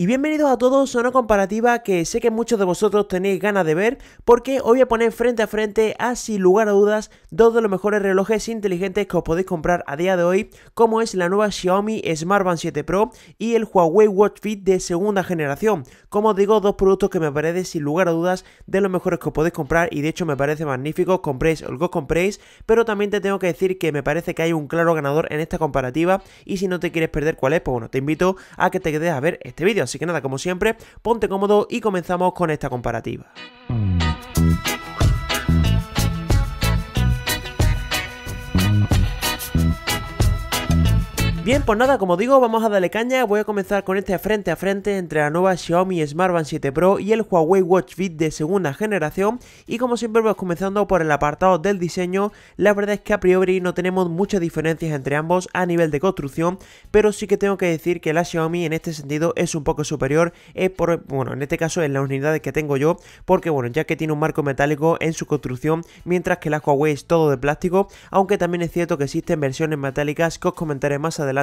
y bienvenidos a todos a una comparativa que sé que muchos de vosotros tenéis ganas de ver porque hoy voy a poner frente a frente a sin lugar a dudas dos de los mejores relojes inteligentes que os podéis comprar a día de hoy como es la nueva Xiaomi Smart Band 7 Pro y el Huawei Watch Fit de segunda generación. Como os digo, dos productos que me parecen sin lugar a dudas de los mejores que os podéis comprar y de hecho me parece magnífico, compréis o que compréis, pero también te tengo que decir que me parece que hay un claro ganador en esta comparativa y si no te quieres perder cuál es, pues bueno, te invito a que te quedes a ver este vídeo. Así que nada, como siempre, ponte cómodo y comenzamos con esta comparativa. Bien, pues nada, como digo, vamos a darle caña. Voy a comenzar con este frente a frente entre la nueva Xiaomi Smart Band 7 Pro y el Huawei Watch Fit de segunda generación. Y como siempre, vamos pues, comenzando por el apartado del diseño, la verdad es que a priori no tenemos muchas diferencias entre ambos a nivel de construcción, pero sí que tengo que decir que la Xiaomi en este sentido es un poco superior, es eh, por, bueno, en este caso en las unidades que tengo yo, porque bueno, ya que tiene un marco metálico en su construcción, mientras que la Huawei es todo de plástico, aunque también es cierto que existen versiones metálicas que os comentaré más adelante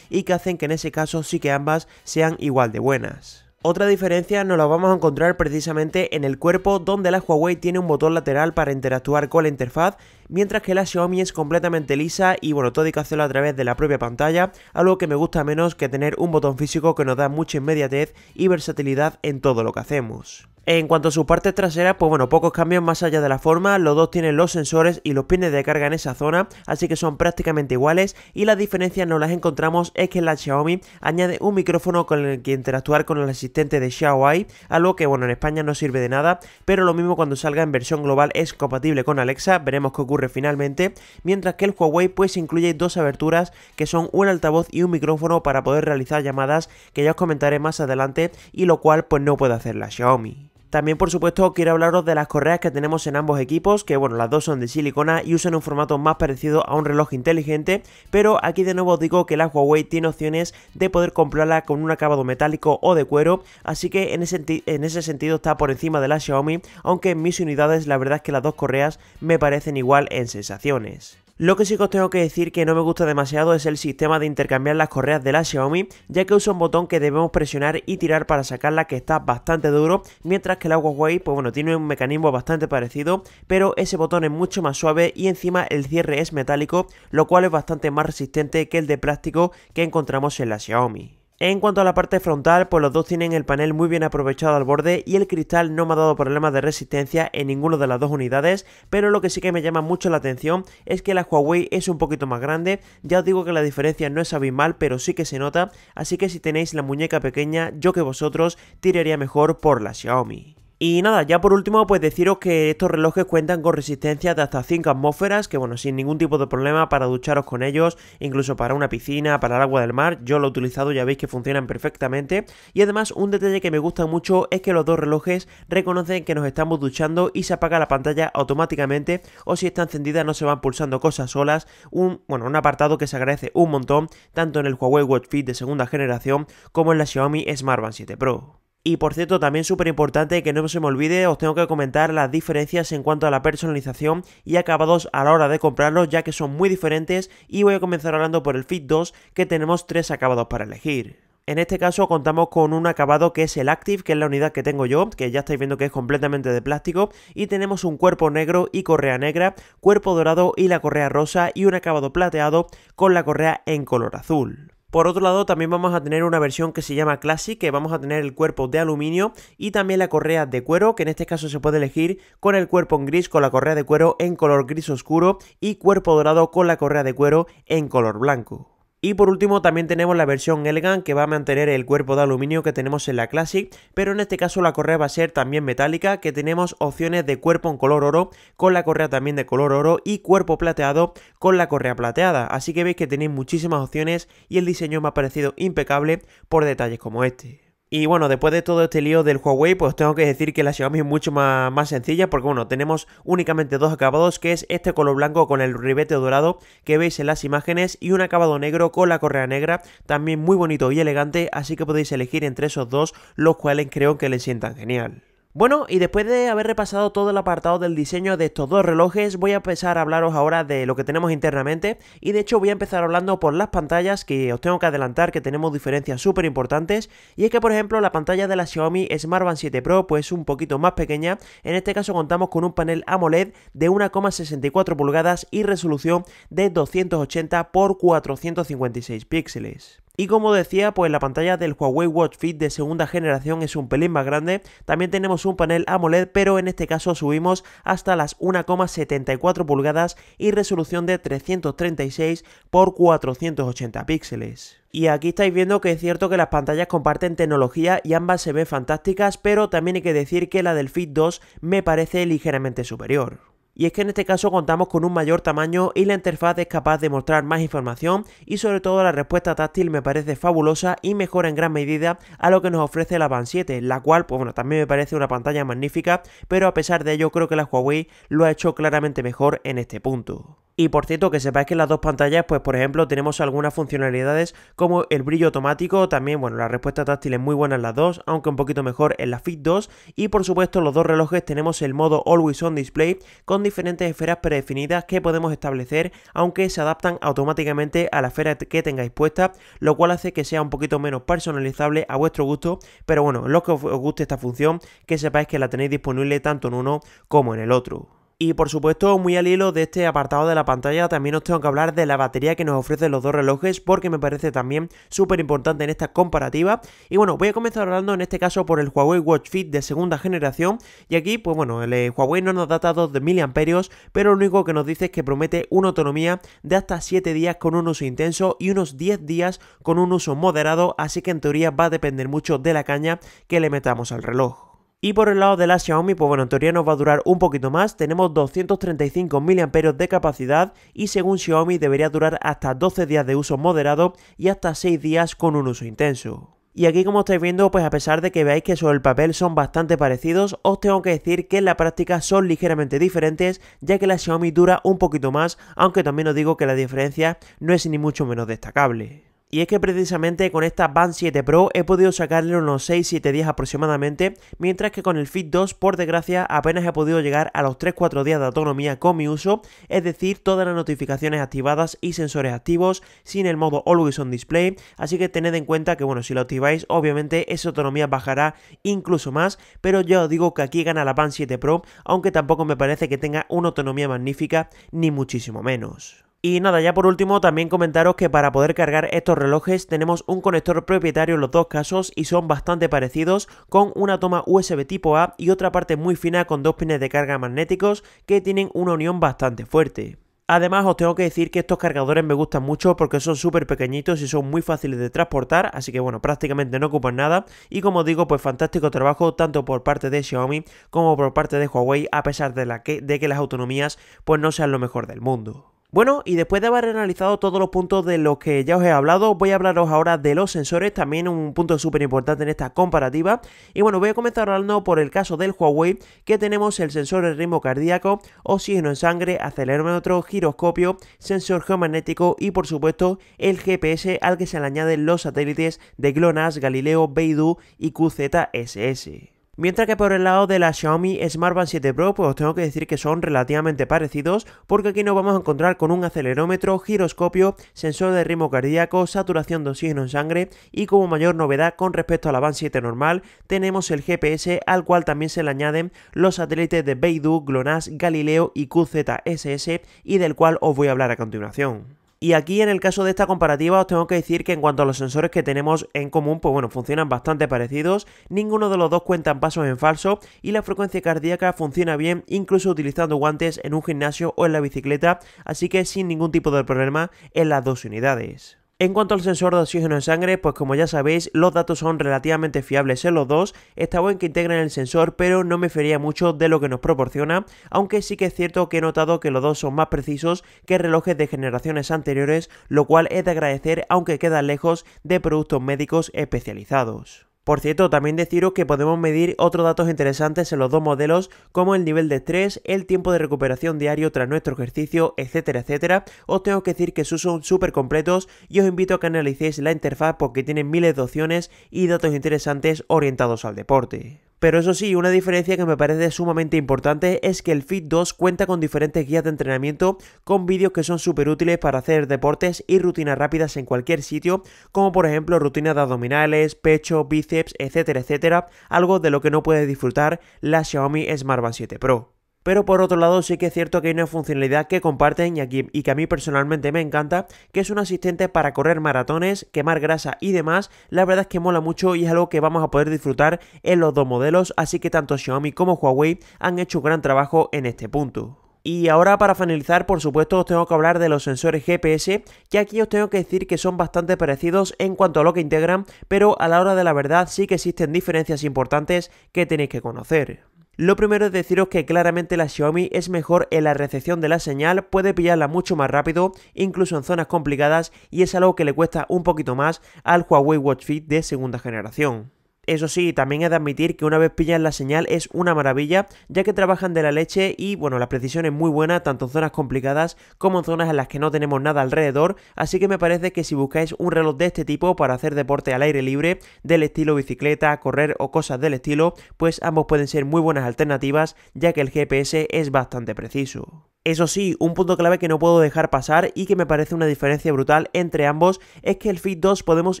y que hacen que en ese caso sí que ambas sean igual de buenas. Otra diferencia nos la vamos a encontrar precisamente en el cuerpo donde la Huawei tiene un botón lateral para interactuar con la interfaz mientras que la Xiaomi es completamente lisa y bueno, todo hay que hacerlo a través de la propia pantalla, algo que me gusta menos que tener un botón físico que nos da mucha inmediatez y versatilidad en todo lo que hacemos. En cuanto a sus partes traseras, pues bueno, pocos cambios más allá de la forma, los dos tienen los sensores y los pines de carga en esa zona, así que son prácticamente iguales y las diferencias no las encontramos es que la Xiaomi añade un micrófono con el que interactuar con el asistente de Xiaomi, algo que bueno, en España no sirve de nada, pero lo mismo cuando salga en versión global es compatible con Alexa, veremos qué ocurre finalmente, mientras que el Huawei pues incluye dos aberturas que son un altavoz y un micrófono para poder realizar llamadas que ya os comentaré más adelante y lo cual pues no puede hacer la Xiaomi. También, por supuesto, quiero hablaros de las correas que tenemos en ambos equipos, que bueno, las dos son de silicona y usan un formato más parecido a un reloj inteligente, pero aquí de nuevo os digo que la Huawei tiene opciones de poder comprarla con un acabado metálico o de cuero, así que en ese, en ese sentido está por encima de la Xiaomi, aunque en mis unidades la verdad es que las dos correas me parecen igual en sensaciones. Lo que sí que os tengo que decir que no me gusta demasiado es el sistema de intercambiar las correas de la Xiaomi, ya que usa un botón que debemos presionar y tirar para sacarla que está bastante duro, mientras que la Huawei pues bueno, tiene un mecanismo bastante parecido, pero ese botón es mucho más suave y encima el cierre es metálico, lo cual es bastante más resistente que el de plástico que encontramos en la Xiaomi. En cuanto a la parte frontal, pues los dos tienen el panel muy bien aprovechado al borde y el cristal no me ha dado problemas de resistencia en ninguna de las dos unidades, pero lo que sí que me llama mucho la atención es que la Huawei es un poquito más grande, ya os digo que la diferencia no es abismal, pero sí que se nota, así que si tenéis la muñeca pequeña, yo que vosotros tiraría mejor por la Xiaomi. Y nada, ya por último, pues deciros que estos relojes cuentan con resistencia de hasta 5 atmósferas, que bueno, sin ningún tipo de problema para ducharos con ellos, incluso para una piscina, para el agua del mar, yo lo he utilizado, ya veis que funcionan perfectamente. Y además, un detalle que me gusta mucho es que los dos relojes reconocen que nos estamos duchando y se apaga la pantalla automáticamente, o si está encendida no se van pulsando cosas solas, un, bueno, un apartado que se agradece un montón, tanto en el Huawei Watch Fit de segunda generación, como en la Xiaomi Smart Band 7 Pro. Y por cierto, también súper importante que no se me olvide, os tengo que comentar las diferencias en cuanto a la personalización y acabados a la hora de comprarlos, ya que son muy diferentes. Y voy a comenzar hablando por el Fit 2, que tenemos tres acabados para elegir. En este caso contamos con un acabado que es el Active, que es la unidad que tengo yo, que ya estáis viendo que es completamente de plástico, y tenemos un cuerpo negro y correa negra, cuerpo dorado y la correa rosa, y un acabado plateado con la correa en color azul. Por otro lado, también vamos a tener una versión que se llama Classic, que vamos a tener el cuerpo de aluminio y también la correa de cuero, que en este caso se puede elegir con el cuerpo en gris, con la correa de cuero en color gris oscuro y cuerpo dorado con la correa de cuero en color blanco. Y por último también tenemos la versión Elegant que va a mantener el cuerpo de aluminio que tenemos en la Classic, pero en este caso la correa va a ser también metálica, que tenemos opciones de cuerpo en color oro, con la correa también de color oro y cuerpo plateado con la correa plateada. Así que veis que tenéis muchísimas opciones y el diseño me ha parecido impecable por detalles como este. Y bueno, después de todo este lío del Huawei, pues tengo que decir que la Xiaomi es mucho más, más, sencilla porque bueno, tenemos únicamente dos acabados, que es este color blanco con el ribete dorado que veis en las imágenes y un acabado negro con la correa negra, también muy bonito y elegante, así que podéis elegir entre esos dos, los cuales creo que le sientan genial. Bueno, y después de haber repasado todo el apartado del diseño de estos dos relojes, voy a empezar a hablaros ahora de lo que tenemos internamente y de hecho voy a empezar hablando por las pantallas que os tengo que adelantar que tenemos diferencias súper importantes y es que por ejemplo la pantalla de la Xiaomi Smart Band 7 Pro pues es un poquito más pequeña, en este caso contamos con un panel AMOLED de 1,64 pulgadas y resolución de 280 x 456 píxeles. Y como decía, pues la pantalla del Huawei Watch Fit de segunda generación es un pelín más grande. También tenemos un panel AMOLED, pero en este caso subimos hasta las 1,74 pulgadas y resolución de 336 x 480 píxeles. Y aquí estáis viendo que es cierto que las pantallas comparten tecnología y ambas se ven fantásticas, pero también hay que decir que la del Fit 2 me parece ligeramente superior. Y es que en este caso contamos con un mayor tamaño y la interfaz es capaz de mostrar más información y sobre todo la respuesta táctil me parece fabulosa y mejora en gran medida a lo que nos ofrece la Band 7, la cual pues bueno, también me parece una pantalla magnífica, pero a pesar de ello creo que la Huawei lo ha hecho claramente mejor en este punto. Y por cierto, que sepáis que en las dos pantallas, pues por ejemplo, tenemos algunas funcionalidades como el brillo automático, también, bueno, la respuesta táctil es muy buena en las dos, aunque un poquito mejor en la Fit 2. Y por supuesto, los dos relojes tenemos el modo Always On Display con diferentes esferas predefinidas que podemos establecer, aunque se adaptan automáticamente a la esfera que tengáis puesta, lo cual hace que sea un poquito menos personalizable a vuestro gusto. Pero bueno, los que os guste esta función, que sepáis que la tenéis disponible tanto en uno como en el otro. Y por supuesto, muy al hilo de este apartado de la pantalla, también os tengo que hablar de la batería que nos ofrecen los dos relojes, porque me parece también súper importante en esta comparativa. Y bueno, voy a comenzar hablando en este caso por el Huawei Watch Fit de segunda generación. Y aquí, pues bueno, el eh, Huawei no nos da datos de miliamperios, pero lo único que nos dice es que promete una autonomía de hasta 7 días con un uso intenso y unos 10 días con un uso moderado, así que en teoría va a depender mucho de la caña que le metamos al reloj. Y por el lado de la Xiaomi, pues bueno, en teoría nos va a durar un poquito más. Tenemos 235 mAh de capacidad y según Xiaomi debería durar hasta 12 días de uso moderado y hasta 6 días con un uso intenso. Y aquí como estáis viendo, pues a pesar de que veáis que sobre el papel son bastante parecidos, os tengo que decir que en la práctica son ligeramente diferentes, ya que la Xiaomi dura un poquito más, aunque también os digo que la diferencia no es ni mucho menos destacable. Y es que precisamente con esta Band 7 Pro he podido sacarle unos 6-7 días aproximadamente, mientras que con el Fit 2 por desgracia apenas he podido llegar a los 3-4 días de autonomía con mi uso, es decir, todas las notificaciones activadas y sensores activos sin el modo Always on Display, así que tened en cuenta que bueno, si lo activáis obviamente esa autonomía bajará incluso más, pero ya os digo que aquí gana la Band 7 Pro, aunque tampoco me parece que tenga una autonomía magnífica ni muchísimo menos. Y nada, ya por último también comentaros que para poder cargar estos relojes tenemos un conector propietario en los dos casos y son bastante parecidos con una toma USB tipo A y otra parte muy fina con dos pines de carga magnéticos que tienen una unión bastante fuerte. Además os tengo que decir que estos cargadores me gustan mucho porque son súper pequeñitos y son muy fáciles de transportar, así que bueno, prácticamente no ocupan nada y como digo, pues fantástico trabajo tanto por parte de Xiaomi como por parte de Huawei a pesar de, que, de que las autonomías pues no sean lo mejor del mundo. Bueno, y después de haber analizado todos los puntos de los que ya os he hablado, voy a hablaros ahora de los sensores, también un punto súper importante en esta comparativa. Y bueno, voy a comenzar hablando por el caso del Huawei, que tenemos el sensor de ritmo cardíaco, oxígeno en sangre, acelerómetro, giroscopio, sensor geomagnético y por supuesto el GPS al que se le añaden los satélites de GLONASS, Galileo, Beidou y QZSS. Mientras que por el lado de la Xiaomi Smart Band 7 Pro, pues os tengo que decir que son relativamente parecidos, porque aquí nos vamos a encontrar con un acelerómetro, giroscopio, sensor de ritmo cardíaco, saturación de oxígeno en sangre y como mayor novedad con respecto a la Band 7 normal, tenemos el GPS al cual también se le añaden los satélites de Beidou, GLONASS, Galileo y QZSS y del cual os voy a hablar a continuación. Y aquí en el caso de esta comparativa os tengo que decir que en cuanto a los sensores que tenemos en común, pues bueno, funcionan bastante parecidos, ninguno de los dos cuentan pasos en falso y la frecuencia cardíaca funciona bien incluso utilizando guantes en un gimnasio o en la bicicleta, así que sin ningún tipo de problema en las dos unidades. En cuanto al sensor de oxígeno en sangre, pues como ya sabéis, los datos son relativamente fiables en los dos, está bueno que integren el sensor, pero no me fería mucho de lo que nos proporciona, aunque sí que es cierto que he notado que los dos son más precisos que relojes de generaciones anteriores, lo cual es de agradecer aunque queda lejos de productos médicos especializados. Por cierto, también deciros que podemos medir otros datos interesantes en los dos modelos, como el nivel de estrés, el tiempo de recuperación diario tras nuestro ejercicio, etcétera, etcétera. Os tengo que decir que sus son súper completos y os invito a que analicéis la interfaz porque tiene miles de opciones y datos interesantes orientados al deporte. Pero eso sí, una diferencia que me parece sumamente importante es que el Fit 2 cuenta con diferentes guías de entrenamiento con vídeos que son súper útiles para hacer deportes y rutinas rápidas en cualquier sitio, como por ejemplo rutinas de abdominales, pecho, bíceps, etcétera, etcétera, algo de lo que no puede disfrutar la Xiaomi Smart Band 7 Pro. Pero por otro lado sí que es cierto que hay una funcionalidad que comparten y, y que a mí personalmente me encanta, que es un asistente para correr maratones, quemar grasa y demás. La verdad es que mola mucho y es algo que vamos a poder disfrutar en los dos modelos, así que tanto Xiaomi como Huawei han hecho un gran trabajo en este punto. Y ahora para finalizar, por supuesto, os tengo que hablar de los sensores GPS, que aquí os tengo que decir que son bastante parecidos en cuanto a lo que integran, pero a la hora de la verdad sí que existen diferencias importantes que tenéis que conocer. Lo primero es deciros que claramente la Xiaomi es mejor en la recepción de la señal, puede pillarla mucho más rápido, incluso en zonas complicadas, y es algo que le cuesta un poquito más al Huawei Watch Fit de segunda generación. Eso sí, también he de admitir que una vez pillan la señal es una maravilla, ya que trabajan de la leche y bueno, la precisión es muy buena tanto en zonas complicadas como en zonas en las que no tenemos nada alrededor, así que me parece que si buscáis un reloj de este tipo para hacer deporte al aire libre, del estilo bicicleta, correr o cosas del estilo, pues ambos pueden ser muy buenas alternativas, ya que el GPS es bastante preciso. Eso sí, un punto clave que no puedo dejar pasar y que me parece una diferencia brutal entre ambos es que el Fit 2 podemos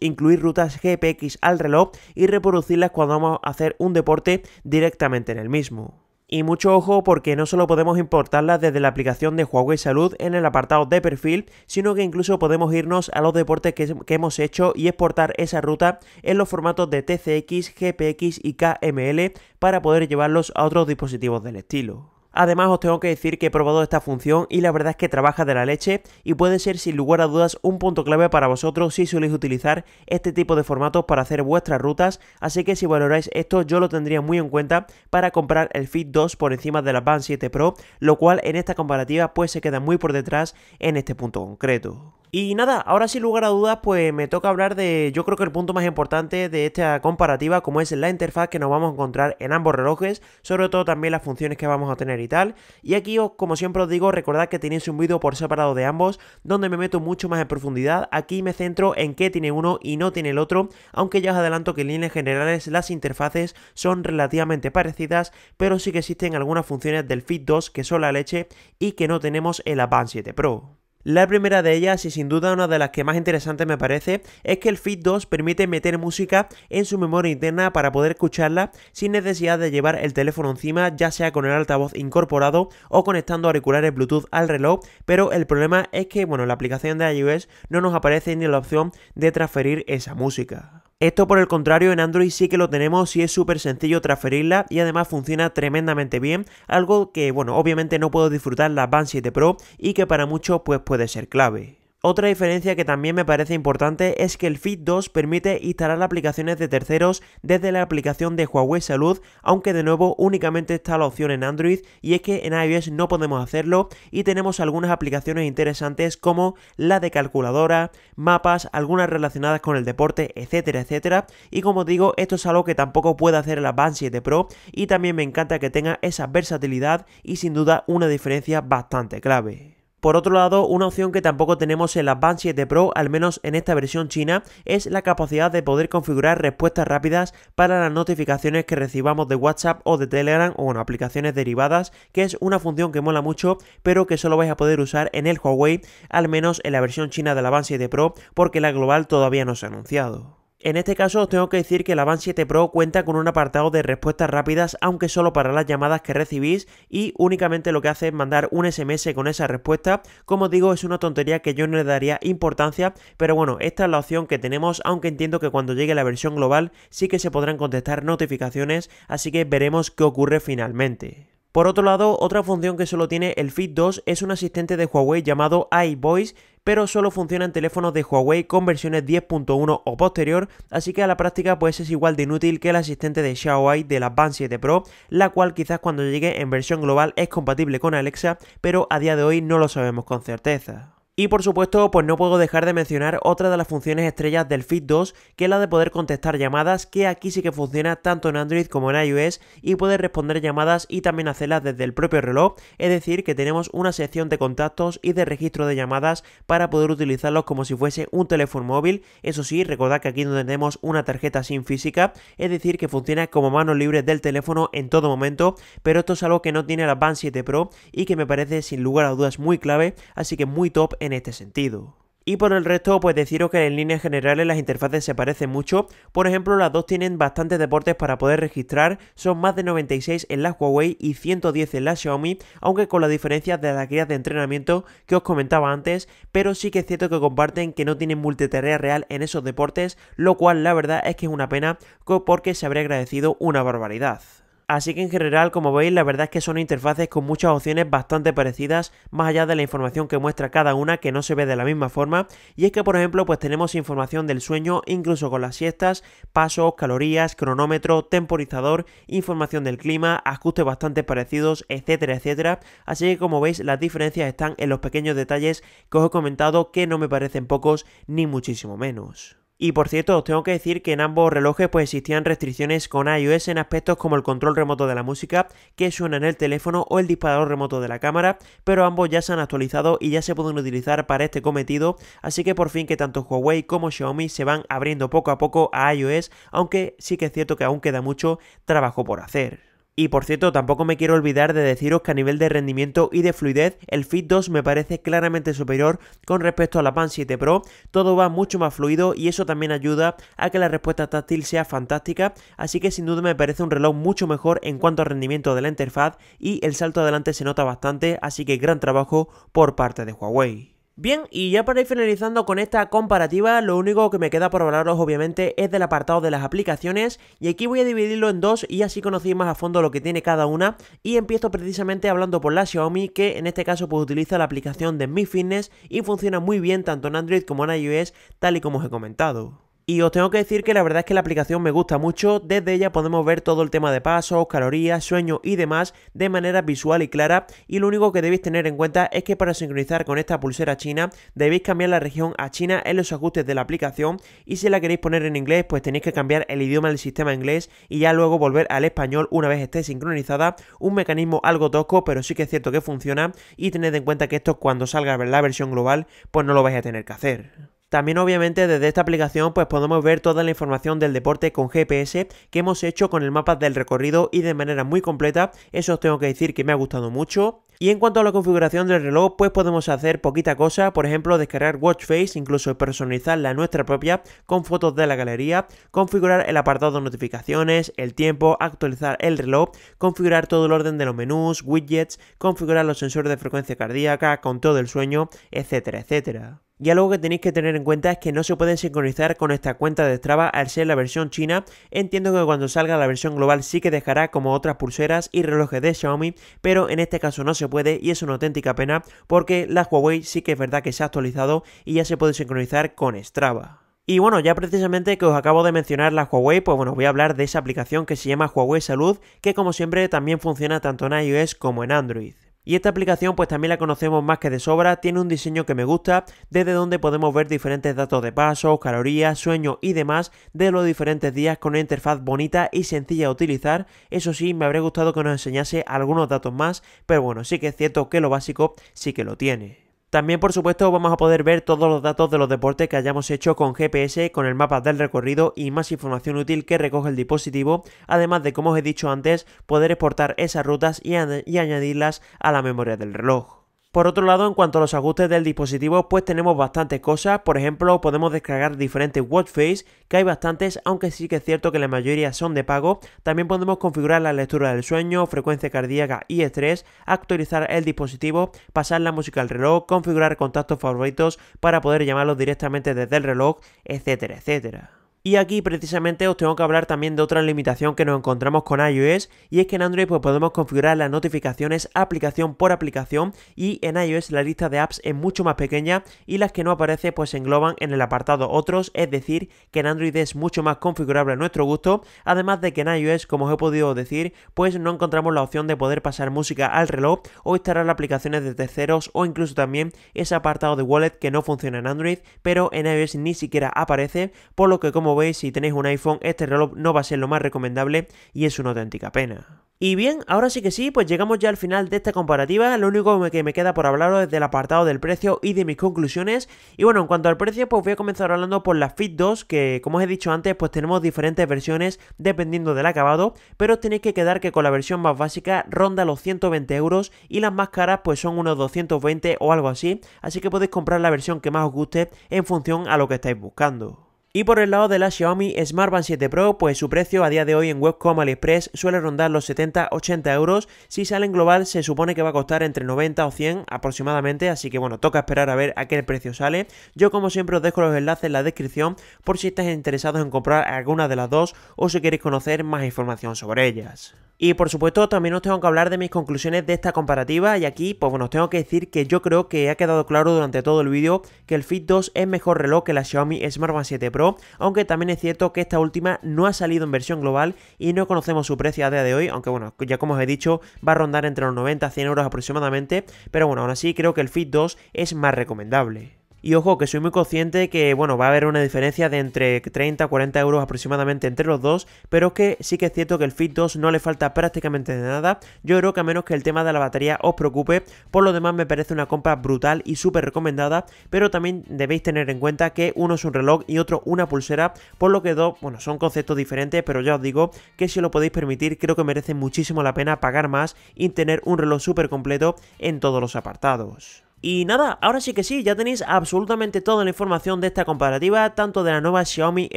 incluir rutas GPX al reloj y reproducirlas cuando vamos a hacer un deporte directamente en el mismo. Y mucho ojo porque no solo podemos importarlas desde la aplicación de Huawei Salud en el apartado de perfil, sino que incluso podemos irnos a los deportes que, que, hemos hecho y exportar esa ruta en los formatos de TCX, GPX y KML para poder llevarlos a otros dispositivos del estilo. Además os tengo que decir que he probado esta función y la verdad es que trabaja de la leche y puede ser sin lugar a dudas un punto clave para vosotros si soléis utilizar este tipo de formatos para hacer vuestras rutas, así que si valoráis esto yo lo tendría muy en cuenta para comprar el Fit 2 por encima de la Band 7 Pro, lo cual en esta comparativa pues se queda muy por detrás en este punto concreto. Y nada, ahora sin lugar a dudas, pues me toca hablar de, yo creo que el punto más importante de esta comparativa, como es la interfaz que nos vamos a encontrar en ambos relojes, sobre todo también las funciones que vamos a tener y tal. Y aquí, como siempre os digo, recordad que tenéis un vídeo por separado de ambos, donde me meto mucho más en profundidad. Aquí me centro en qué tiene uno y no tiene el otro, aunque ya os adelanto que en líneas generales las interfaces son relativamente parecidas, pero sí que existen algunas funciones del Fit 2 que son la leche y que no tenemos en la 7 Pro. La primera de ellas, y sin duda una de las que más interesantes me parece, es que el Fit 2 permite meter música en su memoria interna para poder escucharla sin necesidad de llevar el teléfono encima, ya sea con el altavoz incorporado o conectando auriculares Bluetooth al reloj, pero el problema es que, bueno, la aplicación de iOS no nos aparece ni la opción de transferir esa música. Esto por el contrario en Android sí que lo tenemos y es súper sencillo transferirla y además funciona tremendamente bien, algo que bueno, obviamente no puedo disfrutar la Band 7 Pro y que para muchos pues puede ser clave. Otra diferencia que también me parece importante es que el Fit 2 permite instalar aplicaciones de terceros desde la aplicación de Huawei Salud, aunque de nuevo únicamente está la opción en Android y es que en iOS no podemos hacerlo y tenemos algunas aplicaciones interesantes como la de calculadora, mapas, algunas relacionadas con el deporte, etcétera, etcétera. Y como digo, esto es algo que tampoco puede hacer el Advance 7 Pro y también me encanta que tenga esa versatilidad y sin duda una diferencia bastante clave. Por otro lado, una opción que tampoco tenemos en la Band 7 Pro, al menos en esta versión china, es la capacidad de poder configurar respuestas rápidas para las notificaciones que recibamos de WhatsApp o de Telegram o en aplicaciones derivadas, que es una función que mola mucho, pero que solo vais a poder usar en el Huawei, al menos en la versión china de la Band 7 Pro, porque la global todavía no se ha anunciado. En este caso os tengo que decir que la Van 7 Pro cuenta con un apartado de respuestas rápidas, aunque solo para las llamadas que recibís y únicamente lo que hace es mandar un SMS con esa respuesta. Como digo, es una tontería que yo no le daría importancia, pero bueno, esta es la opción que tenemos, aunque entiendo que cuando llegue la versión global sí que se podrán contestar notificaciones, así que veremos qué ocurre finalmente. Por otro lado, otra función que solo tiene el Fit 2 es un asistente de Huawei llamado iVoice pero solo funciona en teléfonos de Huawei con versiones 10.1 o posterior, así que a la práctica pues es igual de inútil que el asistente de Xiaomi de la Band 7 Pro, la cual quizás cuando llegue en versión global es compatible con Alexa, pero a día de hoy no lo sabemos con certeza. Y por supuesto, pues no puedo dejar de mencionar otra de las funciones estrellas del Fit 2, que es la de poder contestar llamadas, que aquí sí que funciona tanto en Android como en iOS, y poder responder llamadas y también hacerlas desde el propio reloj, es decir, que tenemos una sección de contactos y de registro de llamadas para poder utilizarlos como si fuese un teléfono móvil, eso sí, recordad que aquí no tenemos una tarjeta SIM física, es decir, que funciona como manos libres del teléfono en todo momento, pero esto es algo que no tiene la Band 7 Pro y que me parece sin lugar a dudas muy clave, así que muy top en este sentido. Y por el resto, pues deciros que en líneas generales las interfaces se parecen mucho. Por ejemplo, las dos tienen bastantes deportes para poder registrar. Son más de 96 en las Huawei y 110 en la Xiaomi, aunque con la diferencia de las guías de entrenamiento que os comentaba antes. Pero sí que es cierto que comparten que no tienen multitarea real en esos deportes, lo cual la verdad es que es una pena porque se habría agradecido una barbaridad. Así que en general, como veis, la verdad es que son interfaces con muchas opciones bastante parecidas, más allá de la información que muestra cada una que no se ve de la misma forma, y es que por ejemplo pues tenemos información del sueño incluso con las siestas, pasos, calorías, cronómetro, temporizador, información del clima, ajustes bastante parecidos, etcétera, etcétera, así que como veis las diferencias están en los pequeños detalles que os he comentado que no me parecen pocos ni muchísimo menos. Y por cierto, os tengo que decir que en ambos relojes pues existían restricciones con iOS en aspectos como el control remoto de la música, que suena en el teléfono o el disparador remoto de la cámara, pero ambos ya se han actualizado y ya se pueden utilizar para este cometido, así que por fin que tanto Huawei como Xiaomi se van abriendo poco a poco a iOS, aunque sí que es cierto que aún queda mucho trabajo por hacer. Y por cierto, tampoco me quiero olvidar de deciros que a nivel de rendimiento y de fluidez, el Fit 2 me parece claramente superior con respecto a la Pan 7 Pro, todo va mucho más fluido y eso también ayuda a que la respuesta táctil sea fantástica, así que sin duda me parece un reloj mucho mejor en cuanto al rendimiento de la interfaz y el salto adelante se nota bastante, así que gran trabajo por parte de Huawei. Bien, y ya para ir finalizando con esta comparativa, lo único que me queda por hablaros obviamente es del apartado de las aplicaciones y aquí voy a dividirlo en dos y así conocéis más a fondo lo que tiene cada una y empiezo precisamente hablando por la Xiaomi que en este caso pues, utiliza la aplicación de Mi Fitness y funciona muy bien tanto en Android como en iOS tal y como os he comentado. Y os tengo que decir que la verdad es que la aplicación me gusta mucho, desde ella podemos ver todo el tema de pasos, calorías, sueño y demás de manera visual y clara y lo único que debéis tener en cuenta es que para sincronizar con esta pulsera china debéis cambiar la región a China en los ajustes de la aplicación y si la queréis poner en inglés pues tenéis que cambiar el idioma del sistema inglés y ya luego volver al español una vez esté sincronizada, un mecanismo algo tosco pero sí que es cierto que funciona y tened en cuenta que esto cuando salga la versión global pues no lo vais a tener que hacer. También obviamente desde esta aplicación pues podemos ver toda la información del deporte con GPS que hemos hecho con el mapa del recorrido y de manera muy completa, eso os tengo que decir que me ha gustado mucho. Y en cuanto a la configuración del reloj, pues podemos hacer poquita cosa, por ejemplo, descargar watch face, incluso personalizar la nuestra propia con fotos de la galería, configurar el apartado de notificaciones, el tiempo, actualizar el reloj, configurar todo el orden de los menús, widgets, configurar los sensores de frecuencia cardíaca, con todo el sueño, etcétera, etcétera. Y algo que tenéis que tener en cuenta es que no se pueden sincronizar con esta cuenta de Strava al ser la versión china. Entiendo que cuando salga la versión global sí que dejará como otras pulseras y relojes de Xiaomi, pero en este caso no se puede y es una auténtica pena porque la Huawei sí que es verdad que se ha actualizado y ya se puede sincronizar con Strava. Y bueno, ya precisamente que os acabo de mencionar la Huawei, pues bueno, voy a hablar de esa aplicación que se llama Huawei Salud, que como siempre también funciona tanto en iOS como en Android. Y esta aplicación pues también la conocemos más que de sobra, tiene un diseño que me gusta, desde donde podemos ver diferentes datos de pasos, calorías, sueños y demás de los diferentes días con una interfaz bonita y sencilla de utilizar. Eso sí, me habría gustado que nos enseñase algunos datos más, pero bueno, sí que es cierto que lo básico sí que lo tiene. También, por supuesto, vamos a poder ver todos los datos de los deportes que hayamos hecho con GPS, con el mapa del recorrido y más información útil que recoge el dispositivo, además de, como os he dicho antes, poder exportar esas rutas y, y añadirlas a la memoria del reloj. Por otro lado, en cuanto a los ajustes del dispositivo, pues tenemos bastantes cosas. Por ejemplo, podemos descargar diferentes face, que hay bastantes, aunque sí que es cierto que la mayoría son de pago. También podemos configurar la lectura del sueño, frecuencia cardíaca y estrés, actualizar el dispositivo, pasar la música al reloj, configurar contactos favoritos para poder llamarlos directamente desde el reloj, etcétera, etcétera. Y aquí precisamente os tengo que hablar también de otra limitación que nos encontramos con iOS y es que en Android pues podemos configurar las notificaciones aplicación por aplicación y en iOS la lista de apps es mucho más pequeña y las que no aparece pues se engloban en el apartado otros, es decir, que en Android es mucho más configurable a nuestro gusto, además de que en iOS, como os he podido decir, pues no encontramos la opción de poder pasar música al reloj o instalar aplicaciones de terceros o incluso también ese apartado de wallet que no funciona en Android, pero en iOS ni siquiera aparece, por lo que como veis, si tenéis un iPhone, este reloj no va a ser lo más recomendable y es una auténtica pena. Y bien, ahora sí que sí, pues llegamos ya al final de esta comparativa, lo único que me queda por hablaros es del apartado del precio y de mis conclusiones, y bueno, en cuanto al precio, pues voy a comenzar hablando por la Fit 2, que como os he dicho antes, pues tenemos diferentes versiones dependiendo del acabado, pero os tenéis que quedar que con la versión más básica ronda los 120 euros y las más caras pues son unos 220 o algo así, así que podéis comprar la versión que más os guste en función a lo que estáis buscando. Y por el lado de la Xiaomi Smart Band 7 Pro, pues su precio a día de hoy en Webcom AliExpress suele rondar los 70-80 euros. Si sale en global se supone que va a costar entre 90 o 100 aproximadamente, así que bueno, toca esperar a ver a qué precio sale. Yo como siempre os dejo los enlaces en la descripción por si estáis interesados en comprar alguna de las dos o si queréis conocer más información sobre ellas. Y por supuesto también os tengo que hablar de mis conclusiones de esta comparativa y aquí pues bueno os tengo que decir que yo creo que ha quedado claro durante todo el vídeo que el Fit 2 es mejor reloj que la Xiaomi Smart Band 7 Pro aunque también es cierto que esta última no ha salido en versión global y no conocemos su precio a día de hoy, aunque bueno, ya como os he dicho, va a rondar entre los 90 a 100 euros aproximadamente, pero bueno, aún así creo que el Fit 2 es más recomendable. Y ojo, que soy muy consciente que, bueno, va a haber una diferencia de entre 30 a 40 euros aproximadamente entre los dos, pero es que sí que es cierto que el Fit 2 no le falta prácticamente de nada. Yo creo que a menos que el tema de la batería os preocupe, por lo demás me parece una compra brutal y súper recomendada, pero también debéis tener en cuenta que uno es un reloj y otro una pulsera, por lo que dos, bueno, son conceptos diferentes, pero ya os digo que si lo podéis permitir, creo que merece muchísimo la pena pagar más y tener un reloj súper completo en todos los apartados. Y nada, ahora sí que sí, ya tenéis absolutamente toda la información de esta comparativa, tanto de la nueva Xiaomi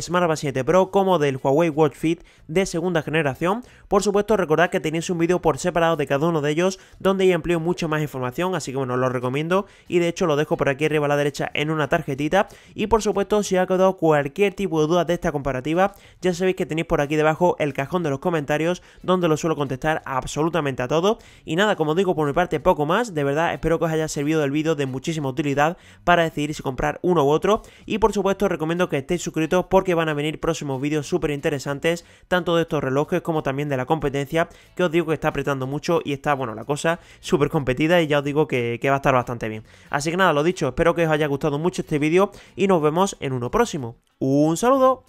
Smart Band 7 Pro como del Huawei Watch Fit de segunda generación. Por supuesto, recordad que tenéis un vídeo por separado de cada uno de ellos, donde ya empleo mucho más información, así que bueno, os lo recomiendo. Y de hecho lo dejo por aquí arriba a la derecha en una tarjetita. Y por supuesto, si ha quedado cualquier tipo de duda de esta comparativa, ya sabéis que tenéis por aquí debajo el cajón de los comentarios, donde lo suelo contestar absolutamente a todo. Y nada, como digo por mi parte, poco más. De verdad, espero que os haya servido el vídeo de muchísima utilidad para decidir si comprar uno u otro y por supuesto recomiendo que estéis suscritos porque van a venir próximos vídeos súper interesantes tanto de estos relojes como también de la competencia que os digo que está apretando mucho y está bueno la cosa súper competida y ya os digo que, que va a estar bastante bien. Así que nada, lo dicho, espero que os haya gustado mucho este vídeo y nos vemos en uno próximo. Un saludo.